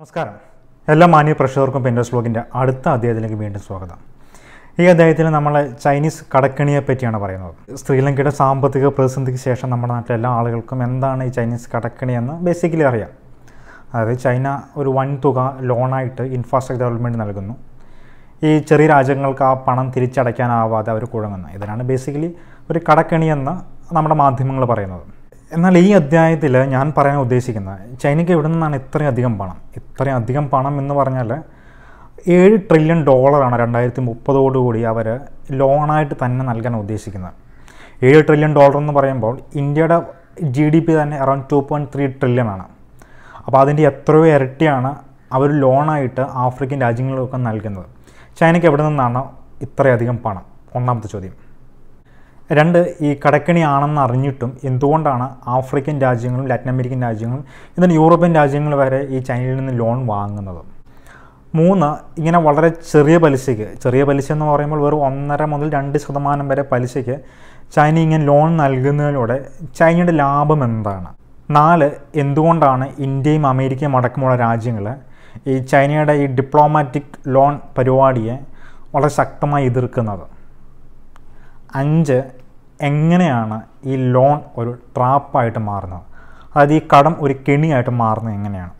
നമസ്കാരം എല്ലാ മാന്യ പ്രഷർക്കും പെൻഡസ് ബ്ലോഗിൻ്റെ അടുത്ത അധ്യായത്തിലേക്ക് വീണ്ടും സ്വാഗതം ഈ അധ്യായത്തിൽ നമ്മൾ ചൈനീസ് കടക്കണിയെ പറ്റിയാണ് പറയുന്നത് ശ്രീലങ്കയുടെ സാമ്പത്തിക പ്രതിസന്ധിക്ക് ശേഷം നമ്മുടെ നാട്ടിലെ എല്ലാ ആളുകൾക്കും എന്താണ് ഈ ചൈനീസ് കടക്കണി എന്ന് ബേസിക്കലി അറിയാം അതായത് ചൈന ഒരു വൻതുക ലോണായിട്ട് ഇൻഫ്രാസ്ട്രക്ചർ ഡെവലപ്മെൻറ്റ് നൽകുന്നു ഈ ചെറിയ രാജ്യങ്ങൾക്ക് ആ പണം തിരിച്ചടയ്ക്കാനാവാതെ അവർ കുഴങ്ങുന്നു ഇതിനാണ് ബേസിക്കലി ഒരു കടക്കണിയെന്ന് എന്ന് നമ്മുടെ മാധ്യമങ്ങൾ പറയുന്നത് എന്നാൽ ഈ അധ്യായത്തിൽ ഞാൻ പറയാൻ ഉദ്ദേശിക്കുന്നത് ചൈനയ്ക്ക് എവിടെ നിന്നാണ് ഇത്രയും അധികം പണം ഇത്രയും അധികം പണം എന്ന് പറഞ്ഞാൽ ഏഴ് ട്രില്യൺ ഡോളറാണ് രണ്ടായിരത്തി മുപ്പതോടുകൂടി അവർ ലോണായിട്ട് തന്നെ നൽകാൻ ഉദ്ദേശിക്കുന്നത് ഏഴ് ട്രില്യൺ ഡോളർ എന്ന് പറയുമ്പോൾ ഇന്ത്യയുടെ ജി ഡി പി തന്നെ around two point three trillion ആണ് അപ്പോൾ അതിൻ്റെ എത്രയോ ഇരട്ടിയാണ് അവർ ലോണായിട്ട് ആഫ്രിക്കൻ രാജ്യങ്ങളിലൊക്കെ നൽകുന്നത് ചൈനയ്ക്ക് എവിടെ നിന്നാണ് ഇത്രയധികം പണം ഒന്നാമത്തെ ചോദ്യം രണ്ട് ഈ ആണെന്ന് അറിഞ്ഞിട്ടും എന്തുകൊണ്ടാണ് ആഫ്രിക്കൻ രാജ്യങ്ങളും ലാറ്റിൻ അമേരിക്കൻ രാജ്യങ്ങളും എന്നിട്ട് യൂറോപ്യൻ രാജ്യങ്ങൾ വരെ ഈ ചൈനയിൽ നിന്ന് ലോൺ വാങ്ങുന്നത് മൂന്ന് ഇങ്ങനെ വളരെ ചെറിയ പലിശയ്ക്ക് ചെറിയ പലിശ എന്ന് പറയുമ്പോൾ വെറും ഒന്നര മുതൽ രണ്ട് ശതമാനം വരെ പലിശയ്ക്ക് ചൈന ഇങ്ങനെ ലോൺ നൽകുന്നതിലൂടെ ചൈനയുടെ ലാഭം എന്താണ് നാല് എന്തുകൊണ്ടാണ് ഇന്ത്യയും അമേരിക്കയും അടക്കമുള്ള രാജ്യങ്ങൾ ഈ ചൈനയുടെ ഈ ഡിപ്ലോമാറ്റിക് ലോൺ പരിപാടിയെ വളരെ ശക്തമായി എതിർക്കുന്നത് അഞ്ച് എങ്ങനെയാണ് ഈ ലോൺ ഒരു ട്രാപ്പായിട്ട് മാറുന്നത് അതായത് ഈ കടം ഒരു കെണിയായിട്ട് മാറുന്നത് എങ്ങനെയാണ്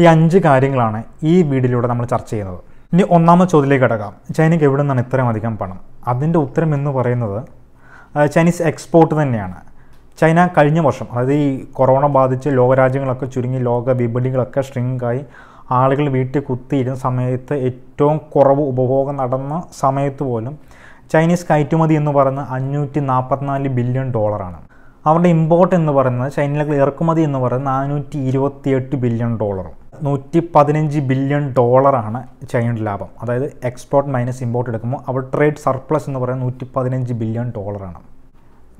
ഈ അഞ്ച് കാര്യങ്ങളാണ് ഈ വീഡിയോയിലൂടെ നമ്മൾ ചർച്ച ചെയ്യുന്നത് ഇനി ഒന്നാമത്തെ ചോദ്യത്തിലേക്ക് കിടക്കാം ചൈനയ്ക്ക് എവിടെ നിന്നാണ് ഇത്രയും അധികം പണം അതിൻ്റെ ഉത്തരം എന്ന് പറയുന്നത് ചൈനീസ് എക്സ്പോർട്ട് തന്നെയാണ് ചൈന കഴിഞ്ഞ വർഷം അതായത് ഈ കൊറോണ ബാധിച്ച് ലോകരാജ്യങ്ങളൊക്കെ ചുരുങ്ങി ലോക വിപണികളൊക്കെ സ്ട്രിങ്കായി ആളുകൾ വീട്ടിൽ കുത്തിയിരുന്ന സമയത്ത് ഏറ്റവും കുറവ് ഉപഭോഗം നടന്ന സമയത്ത് പോലും ചൈനീസ് കയറ്റുമതി എന്ന് പറയുന്നത് അഞ്ഞൂറ്റി നാൽപ്പത്തിനാല് ബില്യൺ ഡോളറാണ് അവരുടെ ഇമ്പോർട്ട് എന്ന് പറയുന്നത് ചൈനയിലേക്ക് ഇറക്കുമതി എന്ന് പറയുന്നത് നാനൂറ്റി ഇരുപത്തിയെട്ട് ബില്യൺ ഡോളർ നൂറ്റി പതിനഞ്ച് ബില്യൺ ഡോളറാണ് ചൈനയുടെ ലാഭം അതായത് എക്സ്പോർട്ട് മൈനസ് ഇമ്പോർട്ട് എടുക്കുമ്പോൾ അവർ ട്രേഡ് സർപ്ലസ് എന്ന് പറയുന്നത് നൂറ്റി പതിനഞ്ച് ബില്യൺ ഡോളറാണ്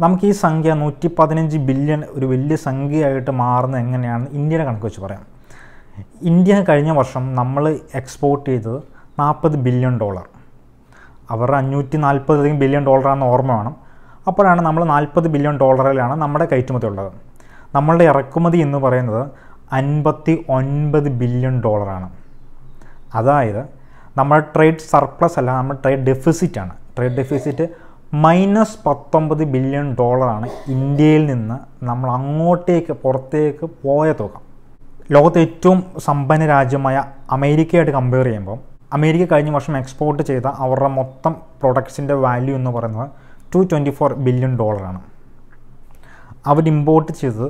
നമുക്ക് ഈ സംഖ്യ നൂറ്റി പതിനഞ്ച് ബില്യൺ ഒരു വലിയ സംഖ്യയായിട്ട് മാറുന്നത് എങ്ങനെയാണെന്ന് ഇന്ത്യയുടെ കണക്ക് വെച്ച് പറയാം ഇന്ത്യ കഴിഞ്ഞ വർഷം നമ്മൾ എക്സ്പോർട്ട് ചെയ്തത് നാൽപ്പത് ബില്യൺ ഡോളർ അവരുടെ അഞ്ഞൂറ്റി നാൽപ്പത് ബില്യൺ ഡോളറാണെന്ന് ഓർമ്മ വേണം അപ്പോഴാണ് നമ്മൾ നാൽപ്പത് ബില്യൺ ഡോളറിലാണ് നമ്മുടെ കയറ്റുമതി ഉള്ളത് നമ്മളുടെ ഇറക്കുമതി എന്ന് പറയുന്നത് അൻപത്തി ഒൻപത് ബില്യൺ ഡോളറാണ് അതായത് നമ്മുടെ ട്രേഡ് സർപ്ലസ് അല്ല നമ്മുടെ ട്രേഡ് ഡെഫിസിറ്റാണ് ട്രേഡ് ഡെഫിസിറ്റ് മൈനസ് പത്തൊമ്പത് ബില്യൺ ഡോളറാണ് ഇന്ത്യയിൽ നിന്ന് നമ്മൾ അങ്ങോട്ടേക്ക് പുറത്തേക്ക് പോയ തുക ലോകത്തെ ഏറ്റവും സമ്പന്ന രാജ്യമായ അമേരിക്കയായിട്ട് കമ്പയർ ചെയ്യുമ്പോൾ അമേരിക്ക കഴിഞ്ഞ വർഷം എക്സ്പോർട്ട് ചെയ്ത അവരുടെ മൊത്തം പ്രൊഡക്ട്സിൻ്റെ വാല്യൂ എന്ന് പറയുന്നത് ടു ട്വൻറ്റി ഫോർ ബില്യൺ ഡോളറാണ് അവർ ഇമ്പോർട്ട് ചെയ്തത്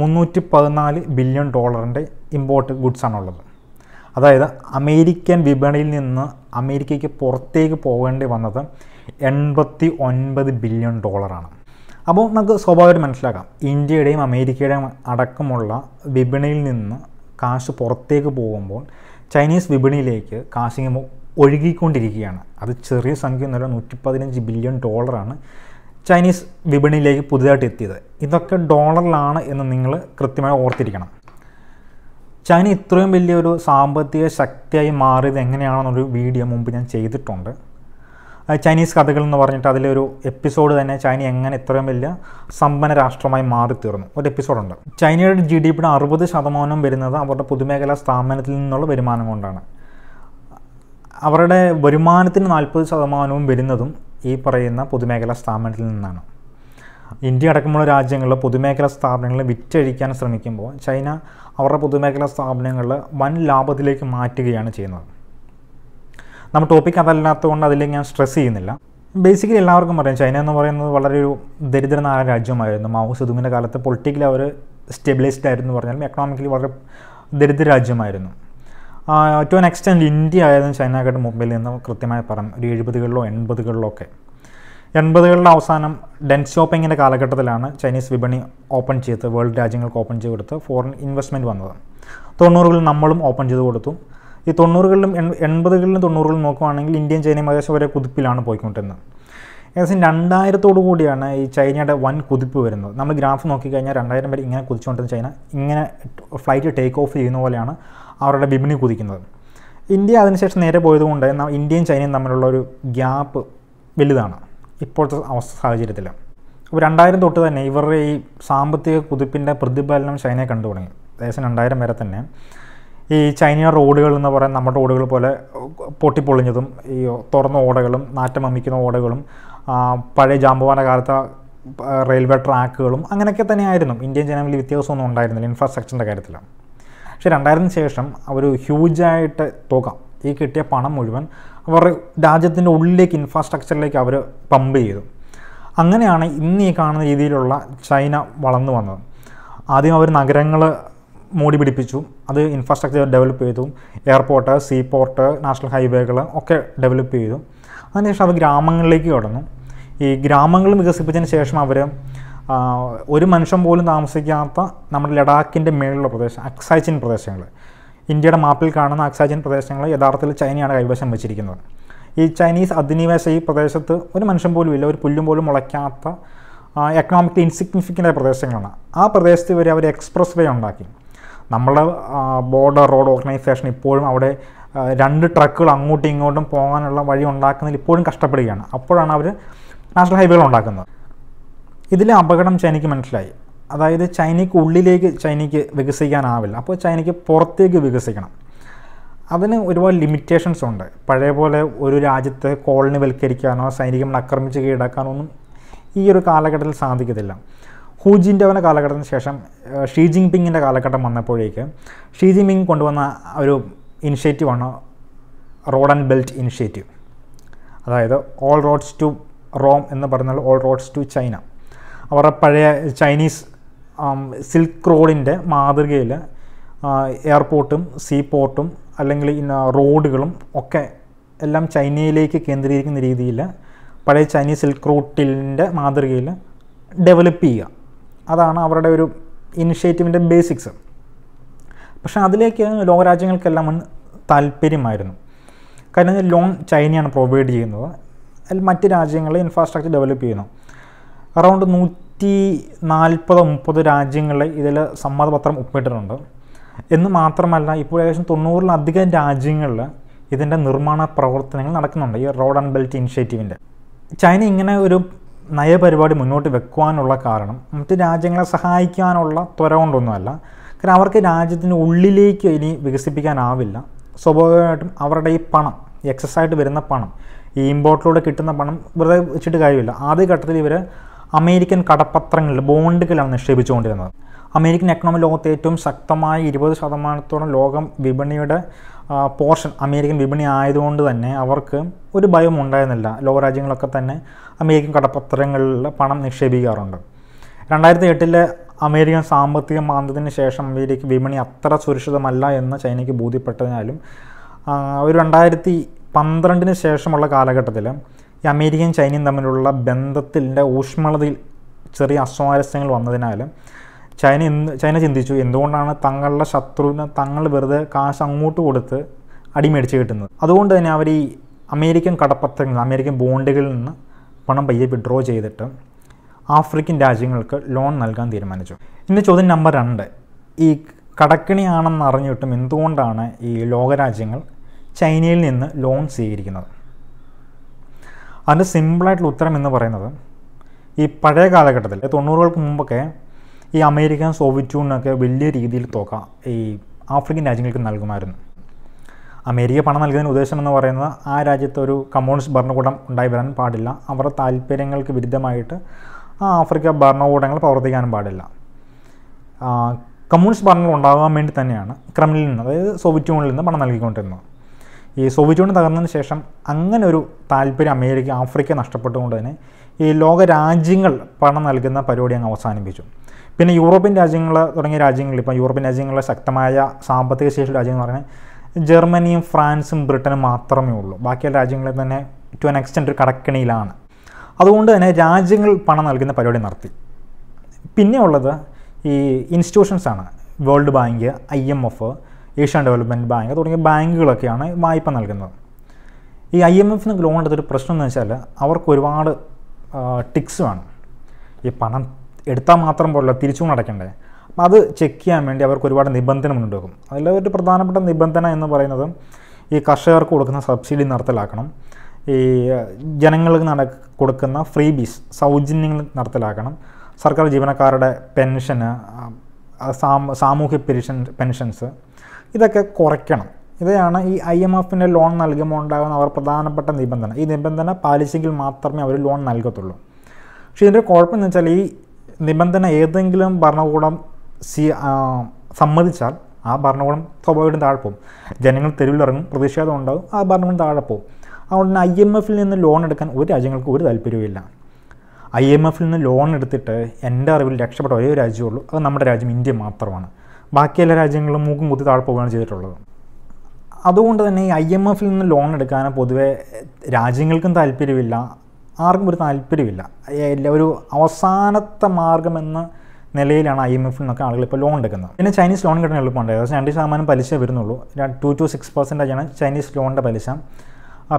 മുന്നൂറ്റി പതിനാല് ബില്യൺ ഡോളറിൻ്റെ ഇമ്പോർട്ട് ഗുഡ്സാണുള്ളത് അതായത് അമേരിക്കൻ വിപണിയിൽ നിന്ന് അമേരിക്കയ്ക്ക് പുറത്തേക്ക് പോകേണ്ടി വന്നത് എൺപത്തി ഒൻപത് ബില്യൺ ഡോളറാണ് അപ്പോൾ നമുക്ക് സ്വാഭാവികമായിട്ട് മനസ്സിലാക്കാം ഇന്ത്യയുടെയും അമേരിക്കയുടെയും അടക്കമുള്ള വിപണിയിൽ നിന്ന് കാശ് പുറത്തേക്ക് പോകുമ്പോൾ ചൈനീസ് വിപണിയിലേക്ക് കാസിംഗ് ഒഴുകിക്കൊണ്ടിരിക്കുകയാണ് അത് ചെറിയ സംഖ്യ പറയുന്നത് നൂറ്റി പതിനഞ്ച് ബില്യൺ ഡോളറാണ് ചൈനീസ് വിപണിയിലേക്ക് പുതിയതായിട്ട് എത്തിയത് ഇതൊക്കെ ഡോളറിലാണ് എന്ന് നിങ്ങൾ കൃത്യമായി ഓർത്തിരിക്കണം ചൈന ഇത്രയും വലിയൊരു സാമ്പത്തിക ശക്തിയായി മാറിയത് എങ്ങനെയാണെന്നൊരു വീഡിയോ മുമ്പ് ഞാൻ ചെയ്തിട്ടുണ്ട് ചൈനീസ് കഥകൾ എന്ന് പറഞ്ഞിട്ട് അതിലൊരു എപ്പിസോഡ് തന്നെ ചൈന എങ്ങനെ ഇത്രയും വലിയ സമ്പന്ന രാഷ്ട്രമായി മാറിത്തീർന്നു ഒരു എപ്പിസോഡുണ്ട് ചൈനയുടെ ജി ഡി പിയുടെ അറുപത് ശതമാനം വരുന്നത് അവരുടെ പൊതുമേഖലാ സ്ഥാപനത്തിൽ നിന്നുള്ള വരുമാനം കൊണ്ടാണ് അവരുടെ വരുമാനത്തിന് നാൽപ്പത് ശതമാനവും വരുന്നതും ഈ പറയുന്ന പൊതുമേഖലാ സ്ഥാപനത്തിൽ നിന്നാണ് ഇന്ത്യ അടക്കമുള്ള രാജ്യങ്ങളിൽ പൊതുമേഖലാ സ്ഥാപനങ്ങൾ വിറ്റഴിക്കാൻ ശ്രമിക്കുമ്പോൾ ചൈന അവരുടെ പൊതുമേഖലാ സ്ഥാപനങ്ങളിൽ വൻ ലാഭത്തിലേക്ക് മാറ്റുകയാണ് ചെയ്യുന്നത് നമ്മൾ ടോപ്പിക് അതല്ലാത്തതുകൊണ്ട് അതിൽ ഞാൻ സ്ട്രെസ് ചെയ്യുന്നില്ല ബേസിക്കലി എല്ലാവർക്കും അറിയാം ചൈന എന്ന് പറയുന്നത് വളരെ ഒരു ദരിദ്രനായ രാജ്യമായിരുന്നു മാവോ സിദുവിൻ്റെ കാലത്ത് പൊളിറ്റിക്കലി അവർ സ്റ്റെബിലൈസ്ഡ് ആയിരുന്നു പറഞ്ഞാലും എക്കണോമിക്കലി വളരെ ദരിദ്ര രാജ്യമായിരുന്നു ടു ആൻ എക്സ്റ്റെൻഡ് ഇന്ത്യ ആയിരുന്നു ചൈനക്കാട്ട് മുമ്പിൽ നിന്ന് കൃത്യമായി പറഞ്ഞു ഒരു എഴുപതുകളിലോ എൺപതുകളിലോ ഒക്കെ എൺപതുകളുടെ അവസാനം ഡെൻസ് ഷോപ്പിങ്ങിൻ്റെ കാലഘട്ടത്തിലാണ് ചൈനീസ് വിപണി ഓപ്പൺ ചെയ്ത് വേൾഡ് രാജ്യങ്ങൾക്ക് ഓപ്പൺ ചെയ്ത് കൊടുത്ത് ഫോറിൻ ഇൻവെസ്റ്റ്മെൻറ്റ് വന്നത് തൊണ്ണൂറുകളിൽ നമ്മളും ഓപ്പൺ ചെയ്ത് കൊടുത്തു ഈ തൊണ്ണൂറുകളിലും എൺപതുകളിലും തൊണ്ണൂറുകളിലും നോക്കുകയാണെങ്കിൽ ഇന്ത്യയും ചൈനയും ഏകദേശം ഒരേ കുതിപ്പിലാണ് പോയിക്കൊണ്ടിരുന്നത് ഏകദേശം രണ്ടായിരത്തോടു കൂടിയാണ് ഈ ചൈനയുടെ വൻ കുതിപ്പ് വരുന്നത് നമ്മൾ ഗ്രാഫ് നോക്കിക്കഴിഞ്ഞാൽ രണ്ടായിരം വരെ ഇങ്ങനെ കുതിച്ചുകൊണ്ടിരുന്ന ചൈന ഇങ്ങനെ ഫ്ലൈറ്റ് ടേക്ക് ഓഫ് ചെയ്യുന്ന പോലെയാണ് അവരുടെ വിപണി കുതിക്കുന്നത് ഇന്ത്യ അതിനുശേഷം നേരെ പോയതുകൊണ്ട് ഇന്ത്യയും ചൈനയും തമ്മിലുള്ള ഒരു ഗ്യാപ്പ് വലുതാണ് ഇപ്പോഴത്തെ അവസ്ഥ സാഹചര്യത്തിൽ അപ്പോൾ രണ്ടായിരം തൊട്ട് തന്നെ ഇവരുടെ ഈ സാമ്പത്തിക കുതിപ്പിൻ്റെ പ്രതിഫലനം ചൈനയെ കണ്ടു തുടങ്ങി ഏകദേശം രണ്ടായിരം വരെ തന്നെ ഈ ചൈന റോഡുകൾ എന്ന് പറയാൻ നമ്മുടെ റോഡുകൾ പോലെ പൊട്ടിപ്പൊളിഞ്ഞതും ഈ തുറന്ന ഓടകളും നാറ്റം അമ്മിക്കുന്ന ഓടകളും പഴയ ജാമ്പവാന കാലത്തെ റെയിൽവേ ട്രാക്കുകളും അങ്ങനെയൊക്കെ തന്നെയായിരുന്നു ഇന്ത്യൻ ജനങ്ങളിൽ വ്യത്യാസമൊന്നും ഉണ്ടായിരുന്നില്ല ഇൻഫ്രാസ്ട്രക്ചറിൻ്റെ കാര്യത്തിൽ പക്ഷേ രണ്ടായിരത്തിന് ശേഷം ഒരു ഹ്യൂജായിട്ട് തുക ഈ കിട്ടിയ പണം മുഴുവൻ അവർ രാജ്യത്തിൻ്റെ ഉള്ളിലേക്ക് ഇൻഫ്രാസ്ട്രക്ചറിലേക്ക് അവർ പമ്പ് ചെയ്തു അങ്ങനെയാണ് ഇന്ന് ഈ കാണുന്ന രീതിയിലുള്ള ചൈന വളർന്നു വന്നത് ആദ്യം അവർ നഗരങ്ങൾ മൂടി പിടിപ്പിച്ചു അത് ഇൻഫ്രാസ്ട്രക്ചർ ഡെവലപ്പ് ചെയ്തു എയർപോർട്ട് സീ പോർട്ട് നാഷണൽ ഹൈവേകൾ ഒക്കെ ഡെവലപ്പ് ചെയ്തു അതിനുശേഷം അവർ ഗ്രാമങ്ങളിലേക്ക് കടന്നു ഈ ഗ്രാമങ്ങൾ വികസിപ്പിച്ചതിന് ശേഷം അവർ ഒരു മനുഷ്യൻ പോലും താമസിക്കാത്ത നമ്മുടെ ലഡാക്കിൻ്റെ മേലുള്ള പ്രദേശം അക്സാച്ചിൻ പ്രദേശങ്ങൾ ഇന്ത്യയുടെ മാപ്പിൽ കാണുന്ന അക്സാച്ചിൻ പ്രദേശങ്ങൾ യഥാർത്ഥത്തിൽ ചൈനയാണ് കൈവശം വെച്ചിരിക്കുന്നത് ഈ ചൈനീസ് അധിനിവേശ ഈ പ്രദേശത്ത് ഒരു മനുഷ്യൻ പോലും ഇല്ല ഒരു പുല്ലും പോലും മുളയ്ക്കാത്ത എക്കണോമിക്കലി ഇൻസിഗ്നിഫിക്കൻ്റ് പ്രദേശങ്ങളാണ് ആ പ്രദേശത്ത് വരെ അവർ എക്സ്പ്രസ് വേ ഉണ്ടാക്കി നമ്മുടെ ബോർഡർ റോഡ് ഓർഗനൈസേഷൻ ഇപ്പോഴും അവിടെ രണ്ട് ട്രക്കുകൾ അങ്ങോട്ടും ഇങ്ങോട്ടും പോകാനുള്ള വഴി ഉണ്ടാക്കുന്നതിൽ ഇപ്പോഴും കഷ്ടപ്പെടുകയാണ് അപ്പോഴാണ് അവർ നാഷണൽ ഹൈവേകൾ ഉണ്ടാക്കുന്നത് ഇതിലെ അപകടം ചൈനയ്ക്ക് മനസ്സിലായി അതായത് ചൈനയ്ക്ക് ഉള്ളിലേക്ക് ചൈനയ്ക്ക് വികസിക്കാനാവില്ല അപ്പോൾ ചൈനയ്ക്ക് പുറത്തേക്ക് വികസിക്കണം അതിന് ഒരുപാട് ലിമിറ്റേഷൻസ് ഉണ്ട് പഴയ പോലെ ഒരു രാജ്യത്തെ കോളനിവൽക്കരിക്കാനോ സൈനികം ആക്രമിച്ച് കീഴടക്കാനോ ഒന്നും ഈ ഒരു കാലഘട്ടത്തിൽ സാധിക്കത്തില്ല ഹൂ ജിൻ്റെവൻ്റെ കാലഘട്ടത്തിന് ശേഷം ഷീ ജിങ് പിങ്ങിൻ്റെ കാലഘട്ടം വന്നപ്പോഴേക്ക് ഷീ ജിങ് പിങ് കൊണ്ടുവന്ന ഒരു ഇനിഷ്യേറ്റീവാണ് റോഡ് ആൻഡ് ബെൽറ്റ് ഇനിഷ്യേറ്റീവ് അതായത് ഓൾ റോഡ്സ് ടു റോം എന്ന് പറഞ്ഞാൽ ഓൾ റോഡ്സ് ടു ചൈന അവരുടെ പഴയ ചൈനീസ് സിൽക്ക് റോഡിൻ്റെ മാതൃകയിൽ എയർപോർട്ടും സീ പോർട്ടും അല്ലെങ്കിൽ റോഡുകളും ഒക്കെ എല്ലാം ചൈനയിലേക്ക് കേന്ദ്രീകരിക്കുന്ന രീതിയിൽ പഴയ ചൈനീസ് സിൽക്ക് റൂട്ടിൻ്റെ മാതൃകയിൽ ഡെവലപ്പ് ചെയ്യുക അതാണ് അവരുടെ ഒരു ഇനിഷ്യേറ്റീവിൻ്റെ ബേസിക്സ് പക്ഷേ അതിലേക്ക് ലോകരാജ്യങ്ങൾക്കെല്ലാം താല്പര്യമായിരുന്നു കാരണം ലോൺ ചൈനയാണ് പ്രൊവൈഡ് ചെയ്യുന്നത് അതിൽ മറ്റ് രാജ്യങ്ങളെ ഇൻഫ്രാസ്ട്രക്ചർ ഡെവലപ്പ് ചെയ്യുന്നു അറൗണ്ട് നൂറ്റി നാൽപ്പത് മുപ്പത് രാജ്യങ്ങളെ ഇതിൽ സമ്മതപത്രം ഒപ്പിട്ടിട്ടുണ്ട് എന്ന് മാത്രമല്ല ഇപ്പോൾ ഏകദേശം തൊണ്ണൂറിലധികം രാജ്യങ്ങളിൽ ഇതിൻ്റെ നിർമ്മാണ പ്രവർത്തനങ്ങൾ നടക്കുന്നുണ്ട് ഈ റോഡ് ആൻഡ് ബെൽറ്റ് ഇനിഷ്യേറ്റീവിൻ്റെ ചൈന ഇങ്ങനെ ഒരു നയപരിപാടി മുന്നോട്ട് വെക്കുവാനുള്ള കാരണം മറ്റ് രാജ്യങ്ങളെ സഹായിക്കാനുള്ള ത്വര കൊണ്ടൊന്നുമല്ല കാരണം അവർക്ക് രാജ്യത്തിൻ്റെ ഉള്ളിലേക്ക് ഇനി വികസിപ്പിക്കാനാവില്ല സ്വാഭാവികമായിട്ടും അവരുടെ ഈ പണം എക്സസ്സായിട്ട് വരുന്ന പണം ഈ ഇമ്പോർട്ടിലൂടെ കിട്ടുന്ന പണം വെറുതെ വെച്ചിട്ട് കാര്യമില്ല ആദ്യ ഘട്ടത്തിൽ ഇവർ അമേരിക്കൻ കടപ്പത്രങ്ങളിൽ ബോണ്ടുകളാണ് നിക്ഷേപിച്ചുകൊണ്ടിരുന്നത് അമേരിക്കൻ എക്കണോമി ലോകത്തെ ഏറ്റവും ശക്തമായ ഇരുപത് ശതമാനത്തോളം ലോകം വിപണിയുടെ പോർഷൻ അമേരിക്കൻ വിപണി ആയതുകൊണ്ട് തന്നെ അവർക്ക് ഒരു ഭയം ഉണ്ടായിരുന്നില്ല ലോകരാജ്യങ്ങളൊക്കെ തന്നെ അമേരിക്കൻ കടപ്പത്രങ്ങളിൽ പണം നിക്ഷേപിക്കാറുണ്ട് രണ്ടായിരത്തി എട്ടിലെ അമേരിക്കൻ സാമ്പത്തിക മാന്ദ്യത്തിന് ശേഷം അമേരിക്ക വിപണി അത്ര സുരക്ഷിതമല്ല എന്ന് ചൈനയ്ക്ക് ബോധ്യപ്പെട്ടതിനാലും ഒരു രണ്ടായിരത്തി പന്ത്രണ്ടിന് ശേഷമുള്ള കാലഘട്ടത്തിൽ ഈ അമേരിക്കയും ചൈനയും തമ്മിലുള്ള ബന്ധത്തിൻ്റെ ഊഷ്മളതയിൽ ചെറിയ അസ്വാരസ്യങ്ങൾ വന്നതിനാലും ചൈന എന്ത് ചൈന ചിന്തിച്ചു എന്തുകൊണ്ടാണ് തങ്ങളുടെ ശത്രുവിന് തങ്ങൾ വെറുതെ കാശ് അങ്ങോട്ട് കൊടുത്ത് അടിമേടിച്ച് കിട്ടുന്നത് അതുകൊണ്ട് തന്നെ അവർ ഈ അമേരിക്കൻ കടപ്പത്രങ്ങൾ അമേരിക്കൻ ബോണ്ടുകളിൽ നിന്ന് പണം പയ്യെ വിഡ്രോ ചെയ്തിട്ട് ആഫ്രിക്കൻ രാജ്യങ്ങൾക്ക് ലോൺ നൽകാൻ തീരുമാനിച്ചു ഇന്ന് ചോദ്യം നമ്പർ രണ്ട് ഈ കടക്കിണിയാണെന്ന് അറിഞ്ഞിട്ടും എന്തുകൊണ്ടാണ് ഈ ലോകരാജ്യങ്ങൾ ചൈനയിൽ നിന്ന് ലോൺ സ്വീകരിക്കുന്നത് അതിൻ്റെ സിമ്പിളായിട്ടുള്ള ഉത്തരം എന്ന് പറയുന്നത് ഈ പഴയ കാലഘട്ടത്തിൽ തൊണ്ണൂറുകൾക്ക് മുമ്പൊക്കെ ഈ അമേരിക്കൻ സോവിയറ്റ് യൂണിയനൊക്കെ വലിയ രീതിയിൽ തുക ഈ ആഫ്രിക്കൻ രാജ്യങ്ങൾക്ക് നൽകുമായിരുന്നു അമേരിക്ക പണം നൽകുന്നതിന് ഉദ്ദേശം എന്ന് പറയുന്നത് ആ രാജ്യത്ത് ഒരു കമ്മ്യൂണിസ്റ്റ് ഭരണകൂടം ഉണ്ടായി വരാൻ പാടില്ല അവരുടെ താല്പര്യങ്ങൾക്ക് വിരുദ്ധമായിട്ട് ആ ആഫ്രിക്ക ഭരണകൂടങ്ങൾ പ്രവർത്തിക്കാനും പാടില്ല കമ്മ്യൂണിസ്റ്റ് ഭരണങ്ങൾ ഉണ്ടാകാൻ വേണ്ടി തന്നെയാണ് ക്രെമിലിൽ നിന്ന് അതായത് സോവിയറ്റ് യൂണിയനിൽ നിന്ന് പണം നൽകിക്കൊണ്ടിരുന്നത് ഈ സോവിയറ്റ് യൂണിയൻ തകർന്നതിന് ശേഷം അങ്ങനെ ഒരു താല്പര്യം അമേരിക്ക ആഫ്രിക്ക നഷ്ടപ്പെട്ടുകൊണ്ട് തന്നെ ഈ ലോക രാജ്യങ്ങൾ പണം നൽകുന്ന പരിപാടി അങ്ങ് അവസാനിപ്പിച്ചു പിന്നെ യൂറോപ്യൻ രാജ്യങ്ങൾ തുടങ്ങിയ രാജ്യങ്ങളിൽ ഇപ്പോൾ യൂറോപ്യൻ രാജ്യങ്ങളിലെ ശക്തമായ സാമ്പത്തിക ശേഷി രാജ്യങ്ങൾ പറഞ്ഞാൽ ജർമ്മനിയും ഫ്രാൻസും ബ്രിട്ടനും മാത്രമേ ഉള്ളൂ ബാക്കിയുള്ള രാജ്യങ്ങളിൽ തന്നെ ടു ആൻ എക്സ്റ്റെൻഡ് ഒരു കടക്കണിയിലാണ് അതുകൊണ്ട് തന്നെ രാജ്യങ്ങൾ പണം നൽകുന്ന പരിപാടി നടത്തി പിന്നെ ഉള്ളത് ഈ ഇൻസ്റ്റിറ്റ്യൂഷൻസാണ് world bank I M F Asian development bank തുടങ്ങിയ ബാങ്കുകളൊക്കെയാണ് വായ്പ നൽകുന്നത് ഈ ഐ എം എഫിന് ലോൺ എടുത്തൊരു പ്രശ്നം എന്ന് വെച്ചാൽ അവർക്ക് ഒരുപാട് ടിക്സ് വേണം ഈ പണം എടുത്താൽ മാത്രം പോലല്ല തിരിച്ചു അടയ്ക്കണ്ടേ അപ്പം അത് ചെക്ക് ചെയ്യാൻ വേണ്ടി അവർക്ക് ഒരുപാട് നിബന്ധന വെക്കും അതിൽ ഒരു പ്രധാനപ്പെട്ട നിബന്ധന എന്ന് പറയുന്നത് ഈ കർഷകർക്ക് കൊടുക്കുന്ന സബ്സിഡി നടത്തലാക്കണം ഈ ജനങ്ങൾക്ക് നട കൊടുക്കുന്ന ഫ്രീ ബീസ് സൗജന്യങ്ങൾ നടത്തലാക്കണം സർക്കാർ ജീവനക്കാരുടെ പെൻഷന് സാമൂഹ്യ പെൻഷൻ പെൻഷൻസ് ഇതൊക്കെ കുറയ്ക്കണം ഇതാണ് ഈ ഐ എം എഫിൻ്റെ ലോൺ നൽകുമ്പോൾ ഉണ്ടാകുന്ന അവർ പ്രധാനപ്പെട്ട നിബന്ധന ഈ നിബന്ധന പാലിച്ചെങ്കിൽ മാത്രമേ അവർ ലോൺ നൽകത്തുള്ളൂ പക്ഷേ ഇതിൻ്റെ കുഴപ്പമെന്ന് വെച്ചാൽ ഈ നിബന്ധന ഏതെങ്കിലും ഭരണകൂടം സി സമ്മതിച്ചാൽ ആ ഭരണകൂടം സ്വാഭാവികം താഴെ ജനങ്ങൾ തെരുവിലിറങ്ങും പ്രതിഷേധം ഉണ്ടാകും ആ ഭരണകൂടം താഴെ അതുകൊണ്ട് തന്നെ ഐ എം എഫിൽ നിന്ന് ലോൺ എടുക്കാൻ ഒരു രാജ്യങ്ങൾക്ക് ഒരു താല്പര്യവുമില്ല ഐ എം എഫിൽ നിന്ന് ലോൺ എടുത്തിട്ട് എൻ്റെ അറിവിൽ രക്ഷപ്പെട്ട ഒരേ രാജ്യമുള്ളൂ അത് നമ്മുടെ രാജ്യം ഇന്ത്യ മാത്രമാണ് ബാക്കി എല്ലാ രാജ്യങ്ങളും മൂക്കും കുത്തി താഴെ പോവുകയാണ് ചെയ്തിട്ടുള്ളത് അതുകൊണ്ട് തന്നെ ഈ ഐ എം എഫിൽ നിന്ന് ലോൺ എടുക്കാൻ പൊതുവെ രാജ്യങ്ങൾക്കും താല്പര്യമില്ല ആർക്കും ഒരു താല്പര്യമില്ല ഒരു അവസാനത്തെ മാർഗമെന്ന നിലയിലാണ് ഐ എം എഫിൽ നിന്നൊക്കെ ആളുകൾ ഇപ്പോൾ ലോൺ എടുക്കുന്നത് പിന്നെ ചൈനീസ് ലോൺ കിട്ടുന്ന എളുപ്പമുണ്ട് ഏകദേശം രണ്ട് ശതമാനം പലിശ വരുന്നുള്ളൂ ടു ടു സിക്സ് പെർസെൻറ്റേജാണ് ചൈനീസ് ലോണിൻ്റെ പലിശ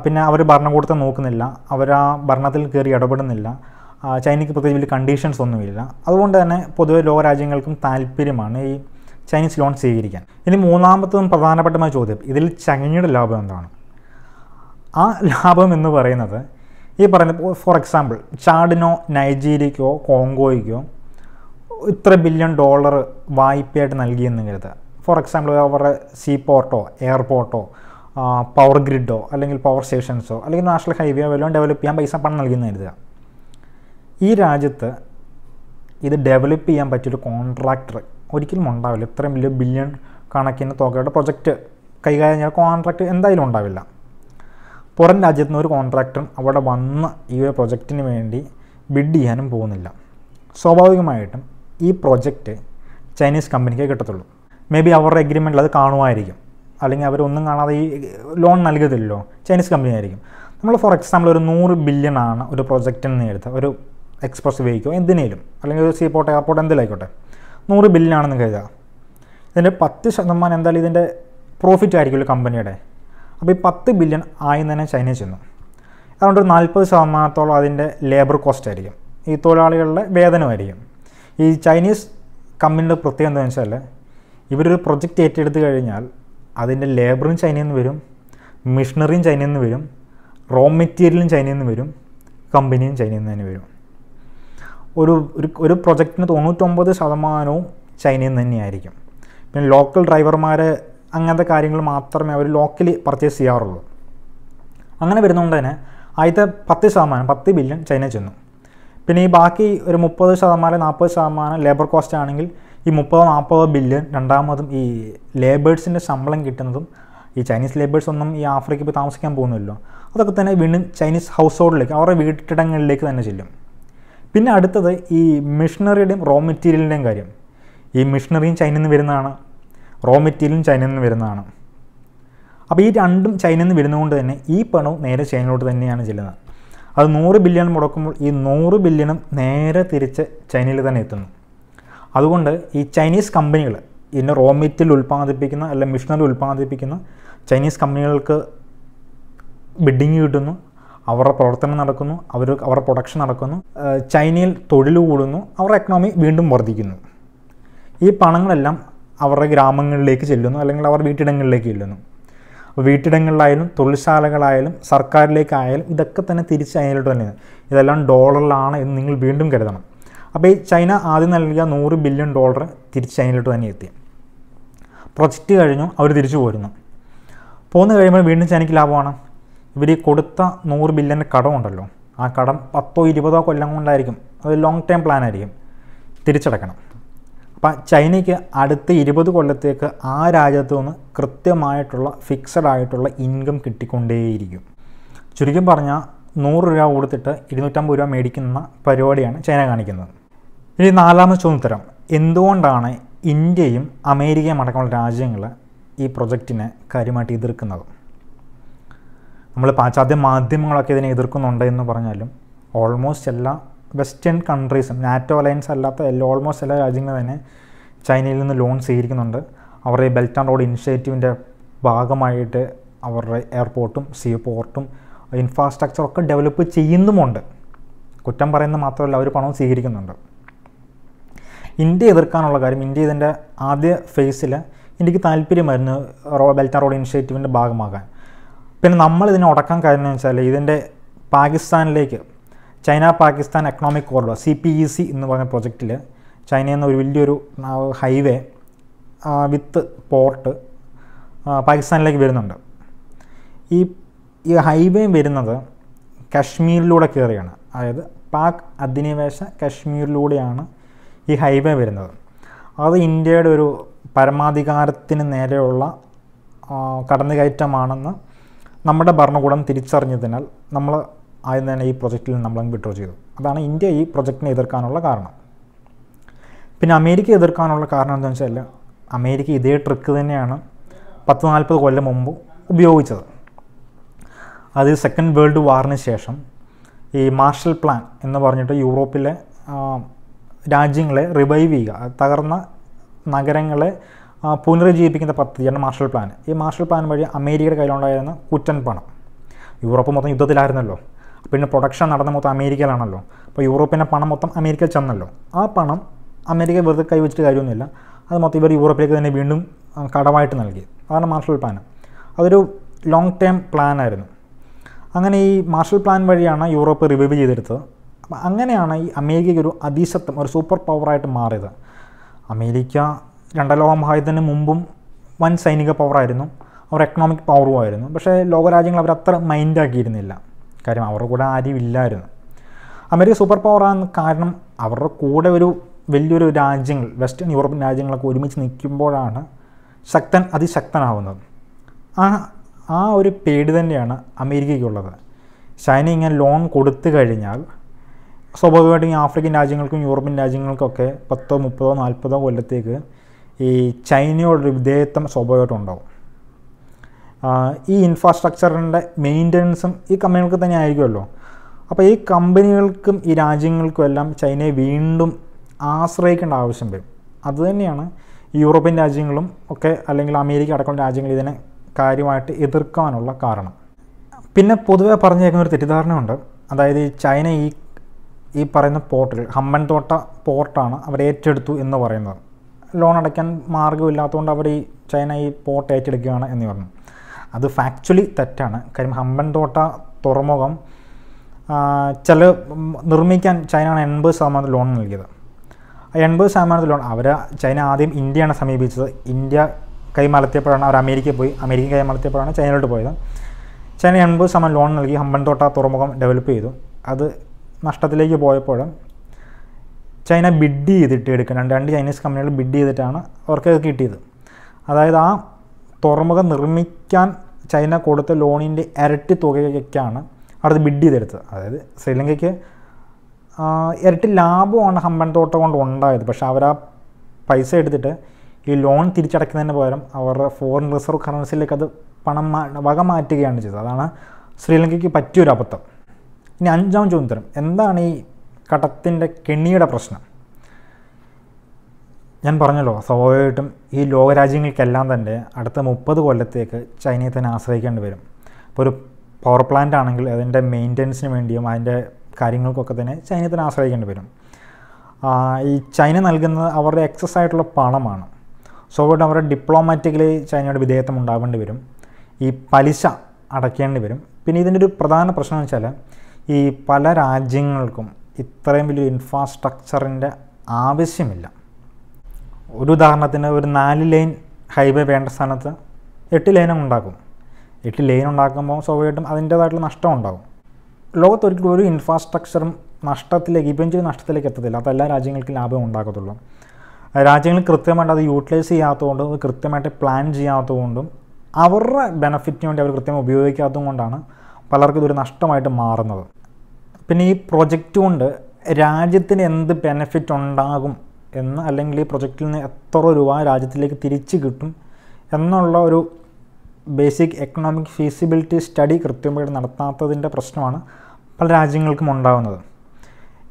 പിന്നെ അവർ ഭരണകൂടത്തെ നോക്കുന്നില്ല അവർ ആ ഭരണത്തിൽ കയറി ഇടപെടുന്നില്ല ചൈനയ്ക്ക് പ്രത്യേകിച്ച് വലിയ കണ്ടീഷൻസ് ഒന്നുമില്ല അതുകൊണ്ട് തന്നെ പൊതുവെ ലോക രാജ്യങ്ങൾക്കും താല്പര്യമാണ് ഈ ചൈനീസ് ലോൺ സ്വീകരിക്കാൻ ഇനി മൂന്നാമത്തതും പ്രധാനപ്പെട്ടമായ ചോദ്യം ഇതിൽ ചൈനയുടെ ലാഭം എന്താണ് ആ ലാഭം എന്ന് പറയുന്നത് ഈ പറയുന്ന ഫോർ എക്സാമ്പിൾ ചാഡിനോ നൈജീരിയക്കോ കോങ്കോയ്ക്കോ ഇത്ര ബില്യൺ ഡോളർ വായ്പയായിട്ട് നൽകിയെന്ന് കരുതുക ഫോർ എക്സാമ്പിൾ അവരുടെ സീപോർട്ടോ എയർപോർട്ടോ പവർ ഗ്രിഡോ അല്ലെങ്കിൽ പവർ സ്റ്റേഷൻസോ അല്ലെങ്കിൽ നാഷണൽ ഹൈവേ വല്ലതും ഡെവലപ്പ് ചെയ്യാൻ പൈസ പണം നൽകിയെന്ന് കരുതുക ഈ രാജ്യത്ത് ഇത് ഡെവലപ്പ് ചെയ്യാൻ പറ്റിയൊരു കോൺട്രാക്ടർ ഒരിക്കലും ഉണ്ടാവില്ല ഇത്രയും വലിയ ബില്യൺ കണക്കിന് തുകയുടെ പ്രൊജക്റ്റ് കൈകാര്യം ചെയ്യാൻ കോൺട്രാക്ട് എന്തായാലും ഉണ്ടാവില്ല പുറം രാജ്യത്തു നിന്ന് ഒരു കോൺട്രാക്ടറും അവിടെ വന്ന ഈ ഒരു പ്രൊജക്റ്റിന് വേണ്ടി ബിഡ് ചെയ്യാനും പോകുന്നില്ല സ്വാഭാവികമായിട്ടും ഈ പ്രൊജക്റ്റ് ചൈനീസ് കമ്പനിക്ക് കിട്ടത്തുള്ളൂ മേ ബി അവരുടെ എഗ്രിമെൻറ്റിൽ അത് കാണുമായിരിക്കും അല്ലെങ്കിൽ അവരൊന്നും കാണാതെ ഈ ലോൺ നൽകത്തില്ലല്ലോ ചൈനീസ് കമ്പനി ആയിരിക്കും നമ്മൾ ഫോർ എക്സാമ്പിൾ ഒരു നൂറ് ബില്യൺ ആണ് ഒരു എന്ന് എടുത്ത് ഒരു എക്സ്പ്രസ് വേക്കോ എന്തിനേലും അല്ലെങ്കിൽ ഒരു സീപോർട്ട് എയർപോർട്ട് എന്തിലായിക്കോട്ടെ നൂറ് ബില്യൺ ആണെന്ന് കരുതുക ഇതിൻ്റെ പത്ത് ശതമാനം എന്തായാലും ഇതിൻ്റെ പ്രോഫിറ്റ് ആയിരിക്കുമല്ലോ കമ്പനിയുടെ അപ്പോൾ ഈ പത്ത് ബില്യൺ ആയെന്ന് തന്നെ ചൈന ചെന്നു അതുകൊണ്ട് ഒരു നാൽപ്പത് ശതമാനത്തോളം അതിൻ്റെ ലേബർ കോസ്റ്റ് ആയിരിക്കും ഈ തൊഴിലാളികളുടെ വേതനമായിരിക്കും ഈ ചൈനീസ് കമ്പനിയുടെ പ്രത്യേകം എന്താണെന്ന് വെച്ചാൽ ഇവരൊരു പ്രൊജക്റ്റ് ഏറ്റെടുത്ത് കഴിഞ്ഞാൽ അതിൻ്റെ ലേബറും ചൈനയിൽ നിന്ന് വരും മിഷണറിയും ചൈനയിൽ നിന്ന് വരും റോ മെറ്റീരിയലും ചൈനയിൽ നിന്ന് വരും കമ്പനിയും ചൈനയിൽ നിന്ന് തന്നെ വരും ഒരു ഒരു ഒരു പ്രൊജക്റ്റിന് തൊണ്ണൂറ്റൊമ്പത് ശതമാനവും ചൈനയിൽ നിന്ന് തന്നെയായിരിക്കും പിന്നെ ലോക്കൽ ഡ്രൈവർമാരെ അങ്ങനത്തെ കാര്യങ്ങൾ മാത്രമേ അവർ ലോക്കലി പർച്ചേസ് ചെയ്യാറുള്ളൂ അങ്ങനെ വരുന്നതുകൊണ്ട് തന്നെ ആദ്യത്തെ പത്ത് ശതമാനം പത്ത് ബില്യൺ ചൈന ചെന്നു പിന്നെ ഈ ബാക്കി ഒരു മുപ്പത് ശതമാനം നാൽപ്പത് ശതമാനം ലേബർ കോസ്റ്റ് ആണെങ്കിൽ ഈ മുപ്പത് നാൽപ്പത് ബില്യൺ രണ്ടാമതും ഈ ലേബേഴ്സിൻ്റെ ശമ്പളം കിട്ടുന്നതും ഈ ചൈനീസ് ലേബേഴ്സ് ഒന്നും ഈ ആഫ്രിക്ക ഇപ്പോൾ താമസിക്കാൻ പോകുന്നില്ലല്ലോ അതൊക്കെ തന്നെ വീണ്ടും ചൈനീസ് ഹൗസ് ഹോൾഡിലേക്ക് അവരുടെ വീട്ടിടങ്ങളിലേക്ക് തന്നെ ചെല്ലും പിന്നെ അടുത്തത് ഈ മിഷണറിയുടെയും റോ മെറ്റീരിയലിൻ്റെയും കാര്യം ഈ മിഷണറിയും ചൈനയിൽ നിന്ന് വരുന്നതാണ് റോ മെറ്റീരിയലും ചൈനയിൽ നിന്ന് വരുന്നതാണ് അപ്പോൾ ഈ രണ്ടും ചൈനയിൽ നിന്ന് വരുന്നതുകൊണ്ട് തന്നെ ഈ പണവും നേരെ ചൈനയിലോട്ട് തന്നെയാണ് ചെല്ലുന്നത് അത് നൂറ് ബില്യൺ മുടക്കുമ്പോൾ ഈ നൂറ് ബില്യണും നേരെ തിരിച്ച് ചൈനയിൽ തന്നെ എത്തുന്നു അതുകൊണ്ട് ഈ ചൈനീസ് കമ്പനികൾ ഇതിൻ്റെ റോ മെറ്റീരിയൽ ഉൽപ്പാദിപ്പിക്കുന്ന അല്ലെങ്കിൽ മിഷനറി ഉൽപ്പാദിപ്പിക്കുന്ന ചൈനീസ് കമ്പനികൾക്ക് ബിഡിങ് കിട്ടുന്നു അവരുടെ പ്രവർത്തനം നടക്കുന്നു അവർ അവരുടെ പ്രൊഡക്ഷൻ നടക്കുന്നു ചൈനയിൽ തൊഴിൽ കൂടുന്നു അവരുടെ എക്കണോമി വീണ്ടും വർദ്ധിക്കുന്നു ഈ പണങ്ങളെല്ലാം അവരുടെ ഗ്രാമങ്ങളിലേക്ക് ചെല്ലുന്നു അല്ലെങ്കിൽ അവർ വീട്ടിടങ്ങളിലേക്ക് ചെല്ലുന്നു അപ്പോൾ വീട്ടിടങ്ങളിലായാലും തൊഴിൽശാലകളായാലും സർക്കാരിലേക്കായാലും ഇതൊക്കെ തന്നെ തിരിച്ച് അതിലോട്ട് തന്നെയാണ് ഇതെല്ലാം ഡോളറിലാണ് എന്ന് നിങ്ങൾ വീണ്ടും കരുതണം അപ്പോൾ ഈ ചൈന ആദ്യം നൽകിയ നൂറ് ബില്യൺ ഡോളർ തിരിച്ച് അതിലോട്ട് തന്നെ എത്തി പ്രൊജക്റ്റ് കഴിഞ്ഞു അവർ തിരിച്ചു പോരുന്നു പോന്നു കഴിയുമ്പോൾ വീണ്ടും ചൈനയ്ക്ക് ലാഭമാണ് ഇവർ കൊടുത്ത നൂറ് ബില്യൻ്റെ കടമുണ്ടല്ലോ ആ കടം പത്തോ ഇരുപതോ കൊല്ലം കൊണ്ടായിരിക്കും അത് ലോങ് ടൈം പ്ലാൻ ആയിരിക്കും തിരിച്ചടക്കണം അപ്പം ചൈനയ്ക്ക് അടുത്ത ഇരുപത് കൊല്ലത്തേക്ക് ആ രാജ്യത്തു നിന്ന് കൃത്യമായിട്ടുള്ള ഫിക്സഡ് ആയിട്ടുള്ള ഇൻകം കിട്ടിക്കൊണ്ടേയിരിക്കും ചുരുക്കി പറഞ്ഞാൽ നൂറ് രൂപ കൊടുത്തിട്ട് ഇരുന്നൂറ്റമ്പത് രൂപ മേടിക്കുന്ന പരിപാടിയാണ് ചൈന കാണിക്കുന്നത് ഇനി നാലാമത് ചോദ്യം എന്തുകൊണ്ടാണ് ഇന്ത്യയും അമേരിക്കയും അടക്കമുള്ള രാജ്യങ്ങൾ ഈ പ്രൊജക്റ്റിനെ കാര്യമായിട്ട് എതിർക്കുന്നത് നമ്മൾ പാശ്ചാത്യ മാധ്യമങ്ങളൊക്കെ ഇതിനെ എതിർക്കുന്നുണ്ട് എന്ന് പറഞ്ഞാലും ഓൾമോസ്റ്റ് എല്ലാ വെസ്റ്റേൺ കൺട്രീസും നാറ്റോ അലയൻസ് അല്ലാത്ത എല്ലാ ഓൾമോസ്റ്റ് എല്ലാ രാജ്യങ്ങളും തന്നെ ചൈനയിൽ നിന്ന് ലോൺ സ്വീകരിക്കുന്നുണ്ട് അവരുടെ ബെൽറ്റ് ആൻഡ് റോഡ് ഇനിഷ്യേറ്റീവിൻ്റെ ഭാഗമായിട്ട് അവരുടെ എയർപോർട്ടും സീ പോർട്ടും ഇൻഫ്രാസ്ട്രക്ചറൊക്കെ ഡെവലപ്പ് ചെയ്യുന്നുമുണ്ട് കുറ്റം പറയുന്നത് മാത്രമല്ല അവർ പണവും സ്വീകരിക്കുന്നുണ്ട് ഇന്ത്യ എതിർക്കാനുള്ള കാര്യം ഇന്ത്യ ഇതിൻ്റെ ആദ്യ ഫേസിൽ ഇന്ത്യക്ക് താല്പര്യമായിരുന്നു റോ ബെൽറ്റ് റോഡ് ഇനിഷ്യേറ്റീവിൻ്റെ ഭാഗമാകാൻ പിന്നെ നമ്മൾ ഇതിനെ ഉടക്കാൻ കാര്യം എന്ന് വെച്ചാൽ ഇതിൻ്റെ പാകിസ്ഥാനിലേക്ക് China Pakistan economic corridor C P E C എന്ന് പറഞ്ഞ പ്രൊജക്റ്റിൽ ചൈനയിൽ നിന്ന് ഒരു വലിയൊരു ഹൈവേ വിത്ത് പോർട്ട് പാകിസ്ഥാനിലേക്ക് വരുന്നുണ്ട് ഈ ഈ ഹൈവേ വരുന്നത് കശ്മീരിലൂടെ കയറിയാണ് അതായത് പാക് അധിനിവേശ കശ്മീരിലൂടെയാണ് ഈ ഹൈവേ വരുന്നത് അത് ഇന്ത്യയുടെ ഒരു പരമാധികാരത്തിന് നേരെയുള്ള കടന്നുകയറ്റമാണെന്ന് നമ്മുടെ ഭരണകൂടം തിരിച്ചറിഞ്ഞതിനാൽ നമ്മൾ ആദ്യം തന്നെ ഈ പ്രൊജക്റ്റിൽ നിന്ന് നമ്മളങ്ങ് വിഡ്രോ ചെയ്തു അതാണ് ഇന്ത്യ ഈ പ്രൊജക്റ്റിനെ എതിർക്കാനുള്ള കാരണം പിന്നെ അമേരിക്ക എതിർക്കാനുള്ള കാരണം എന്താണെന്ന് വെച്ചാൽ അമേരിക്ക ഇതേ ട്രിക്ക് തന്നെയാണ് പത്ത് നാൽപ്പത് കൊല്ലം മുമ്പ് ഉപയോഗിച്ചത് അത് സെക്കൻഡ് വേൾഡ് വാറിന് ശേഷം ഈ മാർഷൽ പ്ലാൻ എന്ന് പറഞ്ഞിട്ട് യൂറോപ്പിലെ രാജ്യങ്ങളെ റിവൈവ് ചെയ്യുക തകർന്ന നഗരങ്ങളെ പുനരുജ്ജീവിപ്പിക്കുന്ന പദ്ധതിയാണ് മാർഷൽ പ്ലാൻ ഈ മാർഷൽ പ്ലാൻ വഴി അമേരിക്കയുടെ കയ്യിലുണ്ടായിരുന്ന കുറ്റൻ പണം യൂറോപ്പ് മൊത്തം യുദ്ധത്തിലായിരുന്നല്ലോ പിന്നെ പ്രൊഡക്ഷൻ നടന്ന മൊത്തം അമേരിക്കയിലാണല്ലോ അപ്പോൾ യൂറോപ്പിൻ്റെ പണം മൊത്തം അമേരിക്കയിൽ ചെന്നല്ലോ ആ പണം അമേരിക്ക വെറുതെ കൈവച്ചിട്ട് കാര്യമൊന്നുമില്ല അത് മൊത്തം ഇവർ യൂറോപ്പിലേക്ക് തന്നെ വീണ്ടും കടമായിട്ട് നൽകി അതാണ് മാർഷൽ പ്ലാൻ അതൊരു ലോങ് ടേം പ്ലാൻ ആയിരുന്നു അങ്ങനെ ഈ മാർഷൽ പ്ലാൻ വഴിയാണ് യൂറോപ്പ് റിവൈവ് ചെയ്തെടുത്തത് അപ്പം അങ്ങനെയാണ് ഈ അമേരിക്കയ്ക്ക് ഒരു അതിശക്തം ഒരു സൂപ്പർ പവറായിട്ട് മാറിയത് അമേരിക്ക രണ്ടാം ലോക മഹായുദ്ധത്തിന് മുമ്പും വൻ സൈനിക പവറായിരുന്നു അവർ എക്കണോമിക് പവറുമായിരുന്നു പക്ഷേ ലോകരാജ്യങ്ങൾ അവർ അത്ര മൈൻഡാക്കിയിരുന്നില്ല കാര്യം അവരുടെ കൂടെ ആരും ഇല്ലായിരുന്നു അമേരിക്ക സൂപ്പർ പവറാണ് കാരണം അവരുടെ കൂടെ ഒരു വലിയൊരു രാജ്യങ്ങൾ വെസ്റ്റേൺ യൂറോപ്യൻ രാജ്യങ്ങളൊക്കെ ഒരുമിച്ച് നിൽക്കുമ്പോഴാണ് ശക്തൻ അതിശക്തനാവുന്നത് ആ ആ ഒരു പേടി തന്നെയാണ് അമേരിക്കയ്ക്കുള്ളത് ചൈന ഇങ്ങനെ ലോൺ കൊടുത്തു കഴിഞ്ഞാൽ സ്വാഭാവികമായിട്ടും ഈ ആഫ്രിക്കൻ രാജ്യങ്ങൾക്കും യൂറോപ്യൻ രാജ്യങ്ങൾക്കൊക്കെ പത്തോ മുപ്പതോ നാൽപ്പതോ കൊല്ലത്തേക്ക് ഈ ചൈനയോടൊരു വിധേയത്വം സ്വാഭാവികമായിട്ടും ഉണ്ടാവും ഈ ഇൻഫ്രാസ്ട്രക്ചറിൻ്റെ മെയിൻ്റനൻസും ഈ കമ്പനികൾക്ക് തന്നെ ആയിരിക്കുമല്ലോ അപ്പോൾ ഈ കമ്പനികൾക്കും ഈ രാജ്യങ്ങൾക്കും എല്ലാം ചൈനയെ വീണ്ടും ആശ്രയിക്കേണ്ട ആവശ്യം വരും അതുതന്നെയാണ് യൂറോപ്യൻ രാജ്യങ്ങളും ഒക്കെ അല്ലെങ്കിൽ അമേരിക്ക അടക്കമുള്ള രാജ്യങ്ങൾ ഇതിനെ കാര്യമായിട്ട് എതിർക്കാനുള്ള കാരണം പിന്നെ പൊതുവെ പറഞ്ഞേക്കുന്ന ഒരു തെറ്റിദ്ധാരണയുണ്ട് അതായത് ഈ ചൈന ഈ ഈ പറയുന്ന പോർട്ടിൽ തോട്ട പോർട്ടാണ് അവർ ഏറ്റെടുത്തു എന്ന് പറയുന്നത് ലോൺ അടയ്ക്കാൻ മാർഗ്ഗമില്ലാത്തതുകൊണ്ട് അവർ ഈ ചൈന ഈ പോർട്ട് ഏറ്റെടുക്കുകയാണ് എന്ന് പറഞ്ഞു അത് ഫാക്ച്വലി തെറ്റാണ് കാര്യം ഹമ്പൻതോട്ട തുറമുഖം ചില നിർമ്മിക്കാൻ ചൈനയാണ് എൺപത് ശതമാനത്തിൽ ലോൺ നൽകിയത് എൺപത് ശതമാനത്തിൽ ലോൺ അവർ ചൈന ആദ്യം ഇന്ത്യയാണ് സമീപിച്ചത് ഇന്ത്യ കൈമലത്തിയപ്പോഴാണ് അവർ അമേരിക്കയിൽ പോയി അമേരിക്കൻ കൈമലത്തിയപ്പോഴാണ് ചൈനയിലോട്ട് പോയത് ചൈന എൺപത് ശതമാനം ലോൺ നൽകി ഹമ്പൻതോട്ട തുറമുഖം ഡെവലപ്പ് ചെയ്തു അത് നഷ്ടത്തിലേക്ക് പോയപ്പോൾ ചൈന ബിഡ് ചെയ്തിട്ട് എടുക്കുന്നുണ്ട് രണ്ട് രണ്ട് ചൈനീസ് കമ്പനികൾ ബിഡ് ചെയ്തിട്ടാണ് അവർക്ക് കിട്ടിയത് അതായത് ആ തുറമുഖം നിർമ്മിക്കാൻ ചൈന കൊടുത്ത ലോണിൻ്റെ ഇരട്ടി തുകയ്ക്കാണ് അവിടെ ബിഡ് ചെയ്തെടുത്തത് അതായത് ശ്രീലങ്കയ്ക്ക് ഇരട്ടി ലാഭമാണ് ഹമ്പൻ തോട്ടം കൊണ്ട് ഉണ്ടായത് പക്ഷേ അവർ ആ പൈസ എടുത്തിട്ട് ഈ ലോൺ തിരിച്ചടയ്ക്കുന്നതിന് പകരം അവരുടെ ഫോറിൻ റിസർവ് കറൻസിയിലേക്ക് അത് പണം വക മാറ്റുകയാണ് ചെയ്തത് അതാണ് ശ്രീലങ്കയ്ക്ക് പറ്റിയൊരു അബദ്ധം ഇനി അഞ്ചാം ചോദ്യം എന്താണ് ഈ കടത്തിൻ്റെ കെണിയുടെ പ്രശ്നം ഞാൻ പറഞ്ഞല്ലോ സ്വാഭാവികമായിട്ടും ഈ ലോകരാജ്യങ്ങൾക്കെല്ലാം തന്നെ അടുത്ത മുപ്പത് കൊല്ലത്തേക്ക് ചൈനയെ തന്നെ ആശ്രയിക്കേണ്ടി വരും ഇപ്പോൾ ഒരു പവർ പ്ലാന്റ് ആണെങ്കിൽ അതിൻ്റെ മെയിൻ്റനൻസിന് വേണ്ടിയും അതിൻ്റെ കാര്യങ്ങൾക്കൊക്കെ തന്നെ ചൈനയെ തന്നെ ആശ്രയിക്കേണ്ടി വരും ഈ ചൈന നൽകുന്നത് അവരുടെ എക്സസ് ആയിട്ടുള്ള പണമാണ് സ്വാഭാവികമായിട്ടും അവരുടെ ഡിപ്ലോമാറ്റിക്കലി ചൈനയുടെ വിധേയത്വം ഉണ്ടാവേണ്ടി വരും ഈ പലിശ അടയ്ക്കേണ്ടി വരും പിന്നെ ഇതിൻ്റെ ഒരു പ്രധാന പ്രശ്നം വെച്ചാൽ ഈ പല രാജ്യങ്ങൾക്കും ഇത്രയും വലിയൊരു ഇൻഫ്രാസ്ട്രക്ചറിൻ്റെ ആവശ്യമില്ല ഒരു ഉദാഹരണത്തിന് ഒരു നാല് ലൈൻ ഹൈവേ വേണ്ട സ്ഥാനത്ത് എട്ട് ലൈനും ഉണ്ടാക്കും എട്ട് ലൈൻ ഉണ്ടാക്കുമ്പോൾ സ്വാഭാവികമായിട്ടും അതിൻ്റേതായിട്ടുള്ള നഷ്ടം ഉണ്ടാകും ലോകത്തൊരിക്കലും ഒരു ഇൻഫ്രാസ്ട്രക്ചറും നഷ്ടത്തിലേക്ക് ഇപ്പം നഷ്ടത്തിലേക്ക് എത്തത്തില്ല അത് എല്ലാ രാജ്യങ്ങൾക്കും ലാഭം ഉണ്ടാക്കത്തുള്ളൂ രാജ്യങ്ങൾ കൃത്യമായിട്ട് അത് യൂട്ടിലൈസ് ചെയ്യാത്തതുകൊണ്ടും അത് കൃത്യമായിട്ട് പ്ലാൻ ചെയ്യാത്തതുകൊണ്ടും അവരുടെ ബെനഫിറ്റിന് വേണ്ടി അവർ കൃത്യമായി ഉപയോഗിക്കാത്തത് കൊണ്ടാണ് പലർക്കും ഇതൊരു നഷ്ടമായിട്ട് മാറുന്നത് പിന്നെ ഈ പ്രൊജക്റ്റ് കൊണ്ട് രാജ്യത്തിന് എന്ത് ബെനഫിറ്റ് ഉണ്ടാകും എന്ന് അല്ലെങ്കിൽ ഈ പ്രൊജക്റ്റിൽ നിന്ന് എത്ര രൂപ രാജ്യത്തിലേക്ക് തിരിച്ച് കിട്ടും എന്നുള്ള ഒരു ബേസിക് എക്കണോമിക് ഫീസിബിലിറ്റി സ്റ്റഡി കൃത്യമായിട്ട് നടത്താത്തതിൻ്റെ പ്രശ്നമാണ് പല രാജ്യങ്ങൾക്കും ഉണ്ടാകുന്നത്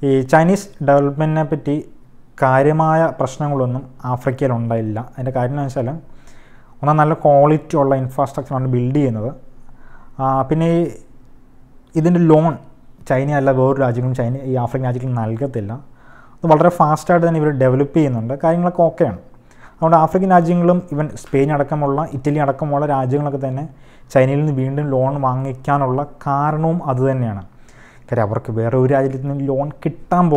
ഈ ചൈനീസ് ഡെവലപ്മെൻറ്റിനെ പറ്റി കാര്യമായ പ്രശ്നങ്ങളൊന്നും ആഫ്രിക്കയിൽ ഉണ്ടായില്ല അതിൻ്റെ കാര്യം എന്ന് വെച്ചാൽ ഒന്നാം നല്ല ക്വാളിറ്റി ഉള്ള ഇൻഫ്രാസ്ട്രക്ചറാണ് ബിൽഡ് ചെയ്യുന്നത് പിന്നെ ഈ ഇതിൻ്റെ ലോൺ ചൈനയല്ല വേറൊരു രാജ്യങ്ങളും ചൈന ഈ ആഫ്രിക്കൻ രാജ്യങ്ങളും നൽകത്തില്ല അത് വളരെ ഫാസ്റ്റായിട്ട് തന്നെ ഇവർ ഡെവലപ്പ് ചെയ്യുന്നുണ്ട് കാര്യങ്ങളൊക്കെ ഓക്കെയാണ് അതുകൊണ്ട് ആഫ്രിക്കൻ രാജ്യങ്ങളും ഇവൻ സ്പെയിൻ അടക്കമുള്ള ഇറ്റലി അടക്കമുള്ള രാജ്യങ്ങളൊക്കെ തന്നെ ചൈനയിൽ നിന്ന് വീണ്ടും ലോൺ വാങ്ങിക്കാനുള്ള കാരണവും അതുതന്നെയാണ് കാര്യം അവർക്ക് വേറെ ഒരു രാജ്യത്തിൽ നിന്ന് ലോൺ കിട്ടാൻ പോകും